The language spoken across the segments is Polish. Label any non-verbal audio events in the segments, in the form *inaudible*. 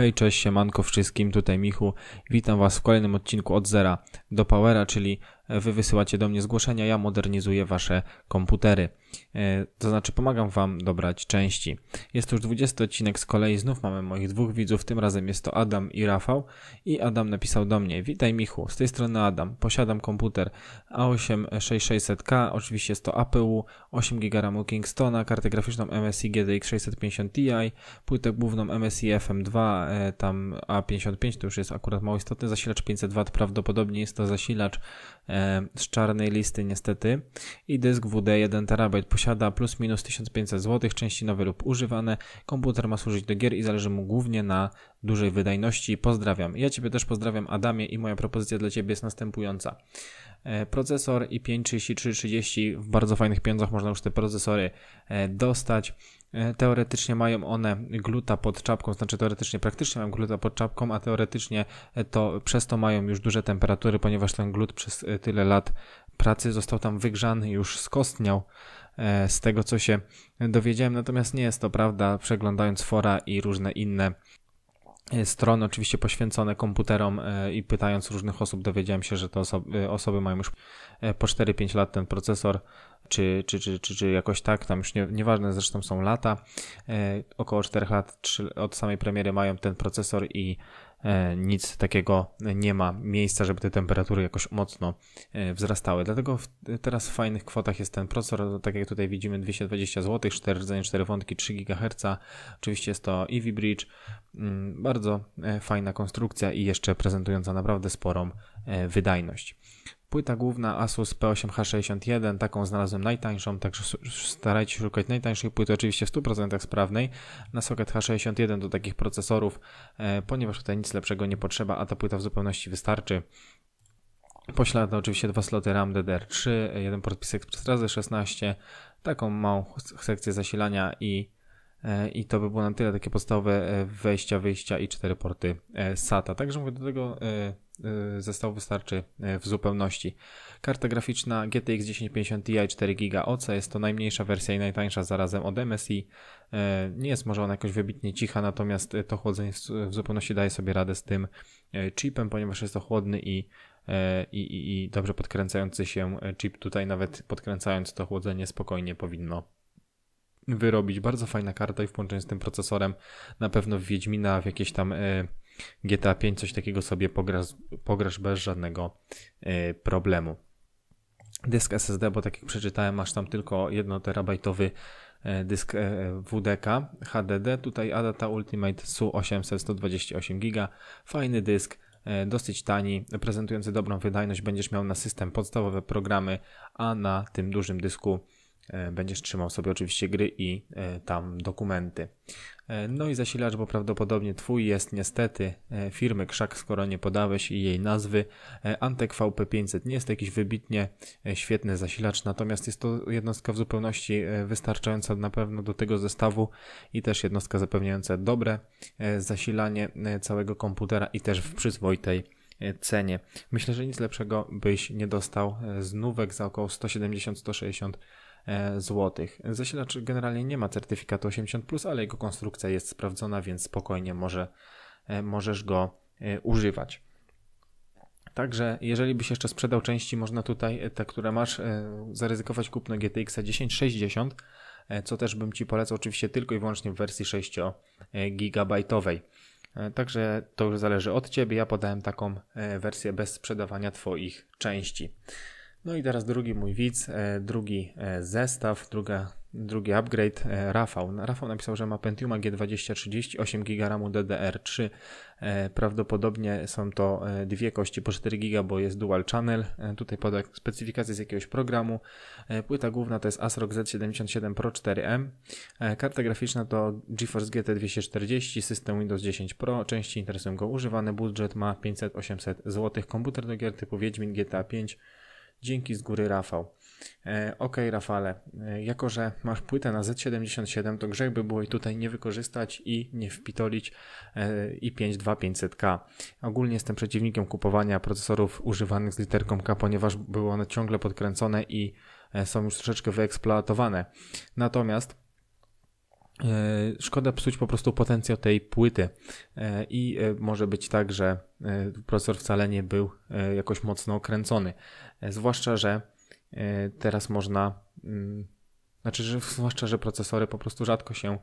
Hej, cześć, siemanko wszystkim, tutaj Michu. Witam Was w kolejnym odcinku od zera do Powera, czyli Wy wysyłacie do mnie zgłoszenia, ja modernizuję Wasze komputery. E, to znaczy pomagam Wam dobrać części. Jest już 20 odcinek z kolei, znów mamy moich dwóch widzów, tym razem jest to Adam i Rafał. I Adam napisał do mnie, witaj Michu, z tej strony Adam, posiadam komputer a 86600 k oczywiście jest to APU, 8 GB RAMu Kingstona, kartę graficzną MSI GTX 650 Ti, płytę główną MSI FM2, e, tam A55 to już jest akurat mało istotny, zasilacz 500W prawdopodobnie jest to zasilacz e, E, z czarnej listy niestety i dysk WD 1 TB posiada plus minus 1500 zł, części nowe lub używane. Komputer ma służyć do gier i zależy mu głównie na dużej wydajności. Pozdrawiam. Ja Ciebie też pozdrawiam Adamie i moja propozycja dla Ciebie jest następująca. E, procesor i 5 w bardzo fajnych pieniądzach można już te procesory e, dostać. E, teoretycznie mają one gluta pod czapką, znaczy teoretycznie praktycznie mają gluta pod czapką, a teoretycznie e, to przez to mają już duże temperatury, ponieważ ten glut przez e, tyle lat pracy został tam wygrzany, już skostniał z tego co się dowiedziałem, natomiast nie jest to prawda przeglądając fora i różne inne E, strony oczywiście poświęcone komputerom e, i pytając różnych osób dowiedziałem się, że te osoby, e, osoby mają już po 4-5 lat ten procesor, czy, czy, czy, czy, czy jakoś tak, tam już nie, nieważne zresztą są lata, około 4 lat 3, od samej premiery mają ten procesor i E, nic takiego nie ma miejsca, żeby te temperatury jakoś mocno e, wzrastały. Dlatego w, teraz w fajnych kwotach jest ten procesor, tak jak tutaj widzimy 220 zł, 4 rdzenie, 4 wątki, 3 GHz. Oczywiście jest to EV Bridge. Mm, bardzo e, fajna konstrukcja i jeszcze prezentująca naprawdę sporą wydajność. Płyta główna Asus P8H61, taką znalazłem najtańszą, także starajcie się szukać najtańszej płyty, oczywiście w 100% sprawnej. Na socket H61 do takich procesorów, e, ponieważ tutaj nic lepszego nie potrzeba, a ta płyta w zupełności wystarczy. Pośladne oczywiście dwa sloty RAM DDR3, jeden port PCI Express razy 16, taką małą sekcję zasilania i e, i to by było na tyle takie podstawowe e, wejścia, wyjścia i cztery porty SATA. Także mówię do tego Y, zestaw wystarczy y, w zupełności. Karta graficzna GTX 1050 Ti 4 GB OC jest to najmniejsza wersja i najtańsza zarazem od MSI. Y, nie jest może ona jakoś wybitnie cicha, natomiast to chłodzenie w zupełności daje sobie radę z tym chipem, ponieważ jest to chłodny i, i, i, i dobrze podkręcający się chip. Tutaj nawet podkręcając to chłodzenie spokojnie powinno wyrobić. Bardzo fajna karta i w połączeniu z tym procesorem na pewno w Wiedźmina w jakieś tam GTA 5 coś takiego sobie pograsz, pograsz bez żadnego e, problemu. Dysk SSD, bo tak jak przeczytałem, masz tam tylko 1 terabajtowy e, dysk e, WDK HDD, tutaj Adata Ultimate SU 800 128 GB, fajny dysk, dosyć tani, prezentujący dobrą wydajność, będziesz miał na system podstawowe programy, a na tym dużym dysku E, będziesz trzymał sobie oczywiście gry i e, tam dokumenty. E, no i zasilacz, bo prawdopodobnie twój jest niestety firmy Krzak, skoro nie podałeś jej nazwy. Antek VP500 nie jest jakiś wybitnie świetny zasilacz, natomiast jest to jednostka w zupełności wystarczająca na pewno do tego zestawu i też jednostka zapewniająca dobre zasilanie całego komputera i też w przyzwoitej cenie. Myślę, że nic lepszego byś nie dostał z nówek za około 170-160 E, złotych. Zasilacz generalnie nie ma certyfikatu 80, ale jego konstrukcja jest sprawdzona, więc spokojnie może, e, możesz go e, używać. Także jeżeli byś jeszcze sprzedał części, można tutaj te, które masz, zaryzykować kupno GTX 1060, co też bym Ci polecał oczywiście tylko i wyłącznie w wersji 6 GB. Także to już zależy od Ciebie. Ja podałem taką wersję bez sprzedawania Twoich części. No i teraz drugi mój widz, e, drugi e, zestaw, druga, drugi upgrade, e, Rafał. Rafał napisał, że ma Pentiuma G2030, 8 GB RAMu DDR3. Prawdopodobnie są to dwie kości po 4 GB, bo jest dual channel. Tutaj poda specyfikację z jakiegoś programu. Płyta główna to jest ASRock Z77 Pro 4M. Karta graficzna to GeForce GT 240, system Windows 10 Pro. Części interesują go używane. Budżet ma 500-800 zł. Komputer do gier typu Wiedźmin GTA 5 Dzięki z góry, Rafał. E, ok, Rafale, e, jako że masz płytę na Z77, to grzech by było i tutaj nie wykorzystać i nie wpitolić e, i52500K. Ogólnie jestem przeciwnikiem kupowania procesorów używanych z literką K, ponieważ były one ciągle podkręcone i e, są już troszeczkę wyeksploatowane. Natomiast E, szkoda psuć po prostu potencjał tej płyty. E, I e, może być tak, że procesor wcale nie był jakoś mocno okręcony. Zwłaszcza, że teraz można. Mm, znaczy, że zwłaszcza, że procesory po prostu rzadko się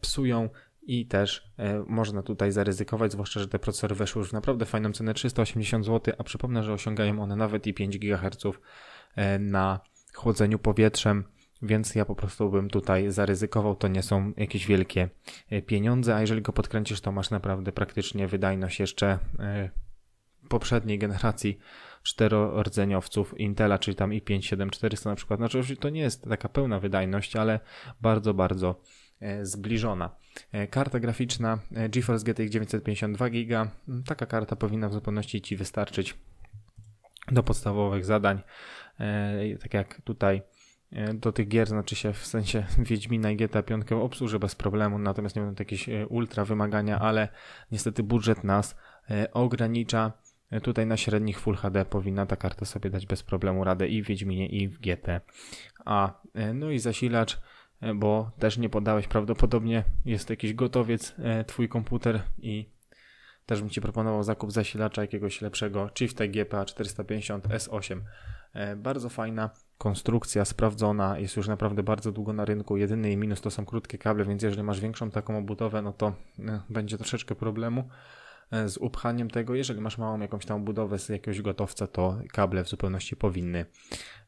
psują i też można tutaj zaryzykować, zwłaszcza, że te procesory weszły już w naprawdę fajną cenę 380 zł, a przypomnę, że osiągają one nawet i 5 GHz na chłodzeniu powietrzem więc ja po prostu bym tutaj zaryzykował. To nie są jakieś wielkie e, pieniądze, a jeżeli go podkręcisz, to masz naprawdę praktycznie wydajność jeszcze e, poprzedniej generacji czterordzeniowców Intela, czyli tam i5-7400 na przykład. Znaczy, to nie jest taka pełna wydajność, ale bardzo, bardzo e, zbliżona. Karta graficzna GeForce GTX 952 GB. Taka karta powinna w zupełności Ci wystarczyć do podstawowych zadań, tak jak tutaj E, do tych gier, znaczy się w sensie *laughs* Wiedźmina i GTA 5 obsłużę bez problemu, natomiast nie będą to jakieś e, ultra wymagania, ale niestety budżet nas e, ogranicza. Tutaj na średnich Full HD powinna ta karta sobie dać bez problemu radę i w Wiedźminie i w GTA. A no i zasilacz, bo też nie podałeś prawdopodobnie, jest jakiś gotowiec twój komputer i też bym Ci proponował zakup zasilacza jakiegoś lepszego, Chieftek GPA 450 S8. Bardzo fajna konstrukcja sprawdzona, jest już naprawdę bardzo długo na rynku. Jedyny jej minus to są krótkie kable, więc jeżeli masz większą taką obudowę, no to e, będzie troszeczkę problemu e, z upchaniem tego. Jeżeli masz małą jakąś tam budowę z jakiegoś gotowca, to kable w zupełności powinny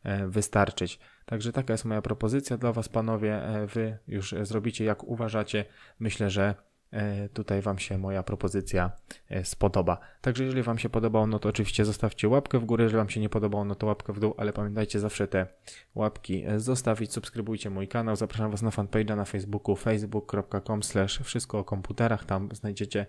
e, wystarczyć. Także taka jest moja propozycja dla Was, panowie. Wy już zrobicie jak uważacie. Myślę, że E, tutaj Wam się moja propozycja e, spodoba. Także jeżeli Wam się podobało, no to oczywiście zostawcie łapkę w górę, jeżeli Wam się nie podobało, no to łapkę w dół, ale pamiętajcie zawsze te łapki e, zostawić, subskrybujcie mój kanał, zapraszam Was na fanpage'a na Facebooku facebook.com wszystko o komputerach, tam znajdziecie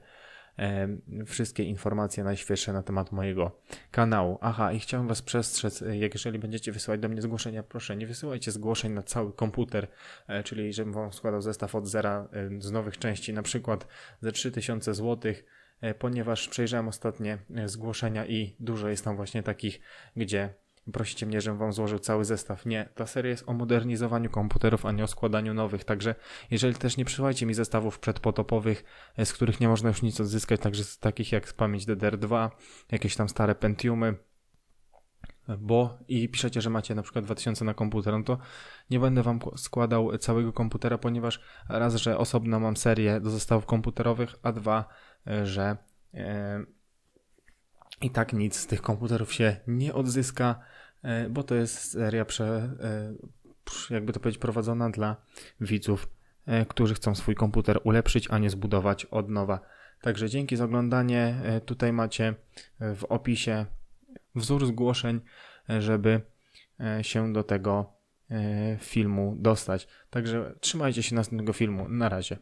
wszystkie informacje najświeższe na temat mojego kanału. Aha, i chciałem Was przestrzec, e, jeżeli będziecie wysyłać do mnie zgłoszenia, proszę nie wysyłajcie zgłoszeń na cały komputer, e, czyli żebym Wam składał zestaw od zera z nowych części, na przykład ze 3000 zł, ponieważ przejrzałem ostatnie e, zgłoszenia i dużo jest tam właśnie takich, gdzie prosicie mnie, żebym wam złożył cały zestaw. Nie, ta seria jest o modernizowaniu komputerów, a nie o składaniu nowych, także jeżeli też nie przysyłajcie mi zestawów przedpotopowych, e, z których nie można już nic odzyskać, także z takich jak pamięć DDR2, jakieś tam stare Pentiumy, e, bo i piszecie, że macie na przykład 2000 na komputer, no to nie będę wam składał całego komputera, ponieważ raz, że osobno mam serię do zestawów komputerowych, a dwa, e, że i tak nic z tych komputerów się nie odzyska E, bo to jest seria prze, e, jakby to powiedzieć, prowadzona dla widzów, e, którzy chcą swój komputer ulepszyć, a nie zbudować od nowa. Także dzięki za oglądanie. Tutaj macie w opisie wzór zgłoszeń, żeby się do tego filmu dostać. Także trzymajcie się następnego filmu. Na razie.